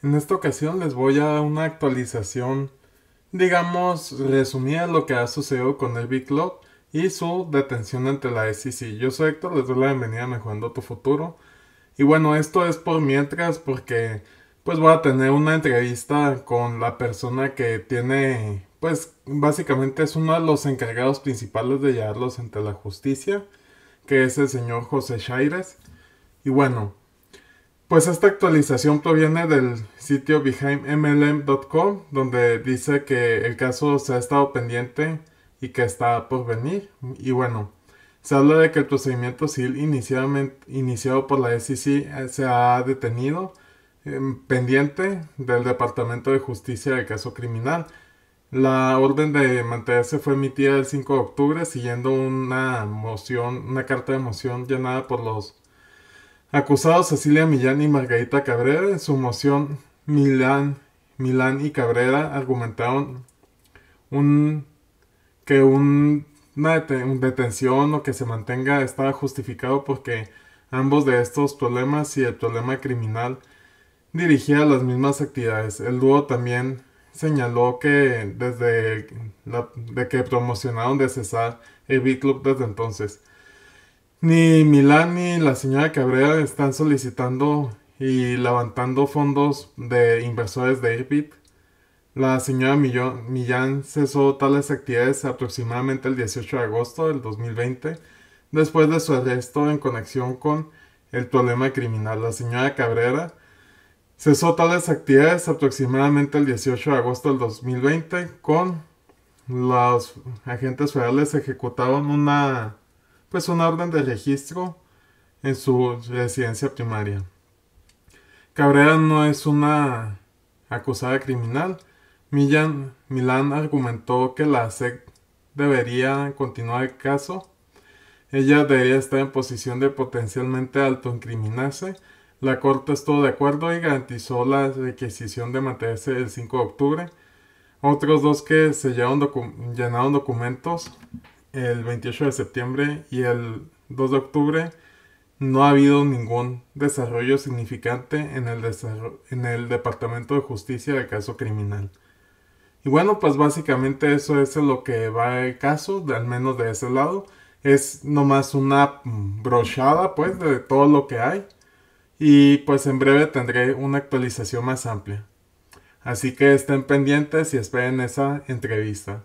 En esta ocasión les voy a dar una actualización, digamos, resumida lo que ha sucedido con el Big Lock y su detención ante la SEC. Yo soy Héctor, les doy la bienvenida a Mejorando tu Futuro. Y bueno, esto es por mientras porque pues voy a tener una entrevista con la persona que tiene, pues básicamente es uno de los encargados principales de llevarlos ante la justicia, que es el señor José Chaires. Y bueno, pues esta actualización proviene del sitio behindmlm.com, donde dice que el caso se ha estado pendiente y que está por venir. Y bueno, se habla de que el procedimiento civil iniciado por la SEC eh, se ha detenido em, pendiente del Departamento de Justicia del caso criminal. La orden de mantenerse fue emitida el 5 de octubre siguiendo una moción, una carta de moción llenada por los Acusados Cecilia Millán y Margarita Cabrera en su moción Milán, Milán y Cabrera argumentaron que una detención o que se mantenga estaba justificado porque ambos de estos problemas y el problema criminal dirigían las mismas actividades. El dúo también señaló que desde de que promocionaron de cesar el B-Club desde entonces. Ni Milán ni la señora Cabrera están solicitando y levantando fondos de inversores de EBIT. La señora Millán cesó tales actividades aproximadamente el 18 de agosto del 2020, después de su arresto en conexión con el problema criminal. La señora Cabrera cesó tales actividades aproximadamente el 18 de agosto del 2020 con los agentes federales ejecutaron una pues una orden de registro en su residencia primaria. Cabrera no es una acusada criminal. Millán, Milán argumentó que la SEC debería continuar el caso. Ella debería estar en posición de potencialmente autoincriminarse. La Corte estuvo de acuerdo y garantizó la requisición de mantenerse el 5 de octubre. Otros dos que se llenaron documentos el 28 de septiembre y el 2 de octubre, no ha habido ningún desarrollo significante en el, Departamento de Justicia de caso criminal. Y bueno, pues básicamente eso es lo que va el caso, al menos de ese lado. Es nomás una brochada pues de todo lo que hay. Y pues en breve tendré una actualización más amplia. Así que estén pendientes y esperen esa entrevista.